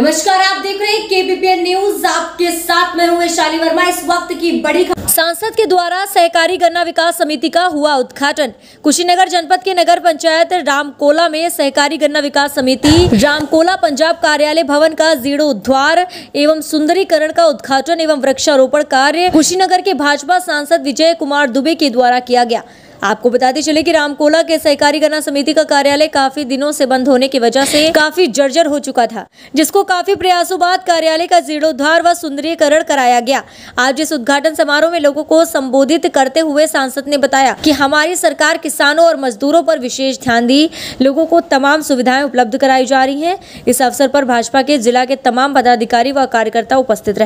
नमस्कार आप देख रहे हैं केबीपीएन न्यूज आपके साथ में हुए शाली वर्मा इस वक्त की बड़ी सांसद के द्वारा सहकारी गन्ना विकास समिति का हुआ उद्घाटन कुशीनगर जनपद के नगर पंचायत रामकोला में सहकारी गन्ना विकास समिति रामकोला पंजाब कार्यालय भवन का जीरो उद्वार एवं सुंदरीकरण का उद्घाटन एवं वृक्षारोपण कार्य कुशीनगर के भाजपा सांसद विजय कुमार दुबे के द्वारा किया गया आपको बताते चले कि रामकोला के सहकारी गन्ना समिति का कार्यालय काफी दिनों से बंद होने की वजह से काफी जर्जर हो चुका था जिसको काफी प्रयासों बाद कार्यालय का जीर्णोद्वार व सुंदरीकरण कराया गया आज इस उद्घाटन समारोह में लोगों को संबोधित करते हुए सांसद ने बताया की हमारी सरकार किसानों और मजदूरों पर विशेष ध्यान दी लोगों को तमाम सुविधाएं उपलब्ध कराई जा रही है इस अवसर पर भाजपा के जिला के तमाम पदाधिकारी व कार्यकर्ता उपस्थित रहे